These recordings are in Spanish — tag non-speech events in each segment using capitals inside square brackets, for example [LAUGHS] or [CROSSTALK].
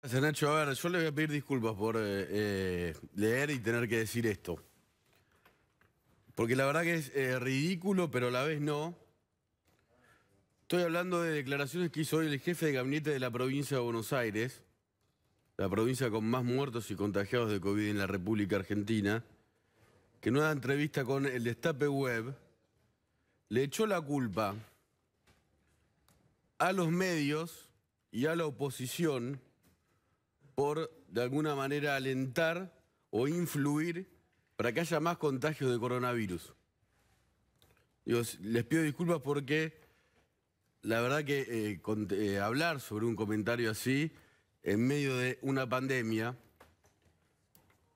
Gracias, Nacho. A ver, yo le voy a pedir disculpas por eh, eh, leer y tener que decir esto. Porque la verdad que es eh, ridículo, pero a la vez no. Estoy hablando de declaraciones que hizo hoy el jefe de gabinete de la provincia de Buenos Aires, la provincia con más muertos y contagiados de COVID en la República Argentina, que en una entrevista con el Destape Web le echó la culpa a los medios y a la oposición por, de alguna manera, alentar o influir para que haya más contagios de coronavirus. les pido disculpas porque la verdad que eh, eh, hablar sobre un comentario así en medio de una pandemia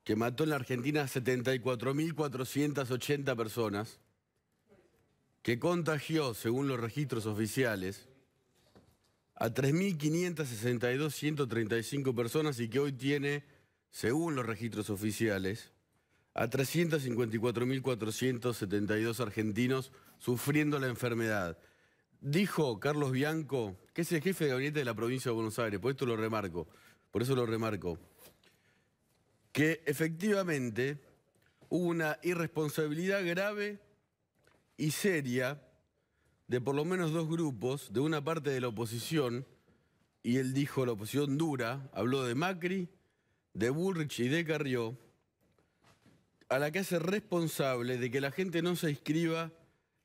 que mató en la Argentina 74.480 personas, que contagió, según los registros oficiales, a 3.562.135 personas y que hoy tiene, según los registros oficiales, a 354.472 argentinos sufriendo la enfermedad. Dijo Carlos Bianco, que es el jefe de gabinete de la provincia de Buenos Aires, por esto lo remarco, por eso lo remarco, que efectivamente hubo una irresponsabilidad grave y seria de por lo menos dos grupos, de una parte de la oposición, y él dijo la oposición dura, habló de Macri, de Bullrich y de Carrió, a la que hace responsable de que la gente no se inscriba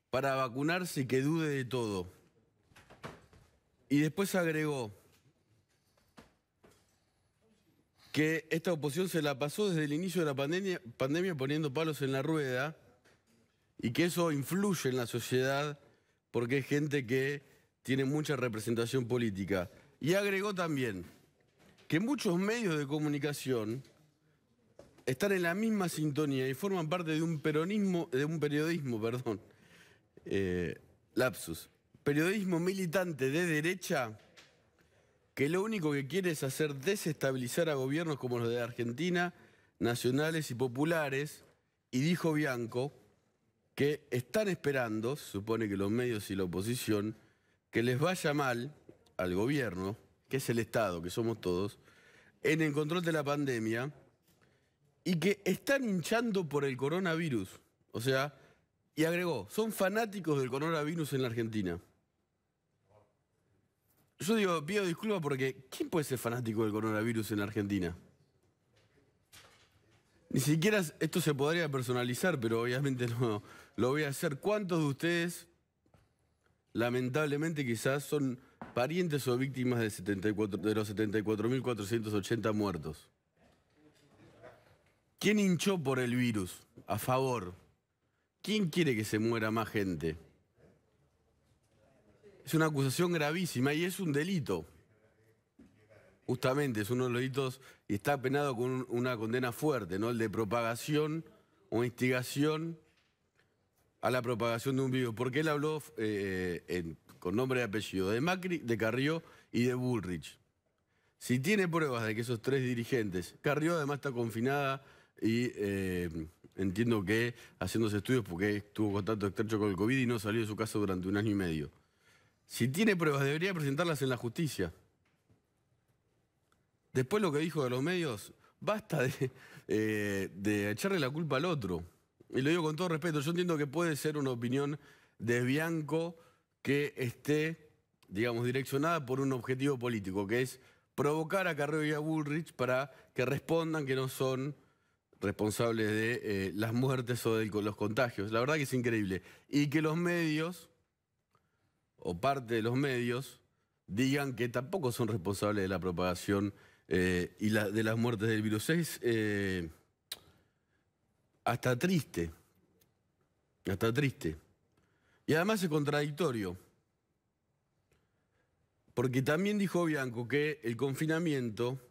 para vacunarse y que dude de todo. Y después agregó que esta oposición se la pasó desde el inicio de la pandemia, pandemia poniendo palos en la rueda y que eso influye en la sociedad porque es gente que tiene mucha representación política. Y agregó también que muchos medios de comunicación están en la misma sintonía y forman parte de un peronismo, de un periodismo, perdón, eh, lapsus, periodismo militante de derecha que lo único que quiere es hacer desestabilizar a gobiernos como los de Argentina, nacionales y populares, y dijo Bianco, que están esperando, supone que los medios y la oposición, que les vaya mal al gobierno, que es el Estado, que somos todos, en el control de la pandemia y que están hinchando por el coronavirus. O sea, y agregó, son fanáticos del coronavirus en la Argentina. Yo digo, pido disculpas porque ¿quién puede ser fanático del coronavirus en la Argentina? Ni siquiera esto se podría personalizar, pero obviamente no lo voy a hacer. ¿Cuántos de ustedes, lamentablemente quizás, son parientes o víctimas de, 74, de los 74.480 muertos? ¿Quién hinchó por el virus? A favor. ¿Quién quiere que se muera más gente? Es una acusación gravísima y es un delito. Justamente, es uno de los hitos y está penado con una condena fuerte, ¿no? El de propagación o instigación a la propagación de un virus. Porque él habló eh, con nombre y apellido de Macri, de Carrió y de Bullrich. Si tiene pruebas de que esos tres dirigentes, Carrió además está confinada y eh, entiendo que haciéndose estudios porque tuvo contacto estrecho con el COVID y no salió de su casa durante un año y medio. Si tiene pruebas, debería presentarlas en la justicia. Después lo que dijo de los medios, basta [LAUGHS] eh, de, echarle la culpa al otro. Y lo digo con todo respeto, yo entiendo que puede ser una opinión de Bianco que esté, digamos, direccionada por un objetivo político, que es provocar a Carreo y a Bullrich para que respondan que no son responsables de eh, las muertes o de los contagios. La verdad que es increíble. Y que los medios, o parte de los medios, digan que tampoco son responsables de la propagación eh, y de las muertes del virus 6... Eh, hasta triste, hasta triste. Y además es contradictorio, porque también dijo Bianco que el confinamiento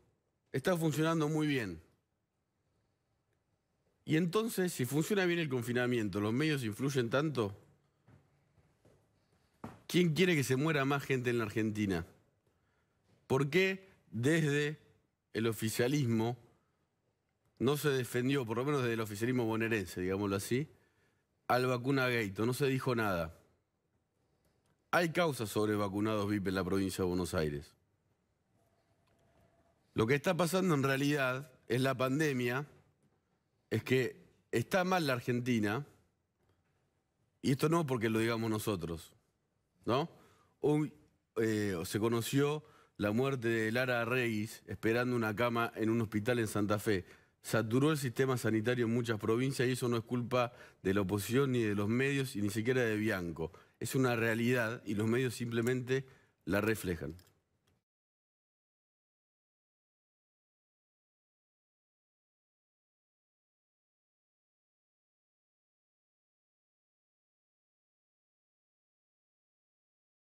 está funcionando muy bien. Y entonces, si funciona bien el confinamiento, los medios influyen tanto, ¿quién quiere que se muera más gente en la Argentina? ¿Por qué desde el oficialismo no se defendió, por lo menos desde el oficialismo bonaerense, digámoslo así, al vacuna no se dijo nada. Hay causas sobre vacunados VIP en la provincia de Buenos Aires. Lo que está pasando en realidad es la pandemia, es que está mal la Argentina, y esto no porque lo digamos nosotros, ¿no? Hoy eh, se conoció la muerte de Lara Reyes esperando una cama en un hospital en Santa Fe. Saturó el sistema sanitario en muchas provincias y eso no es culpa de la oposición ni de los medios y ni siquiera de Bianco. Es una realidad y los medios simplemente la reflejan.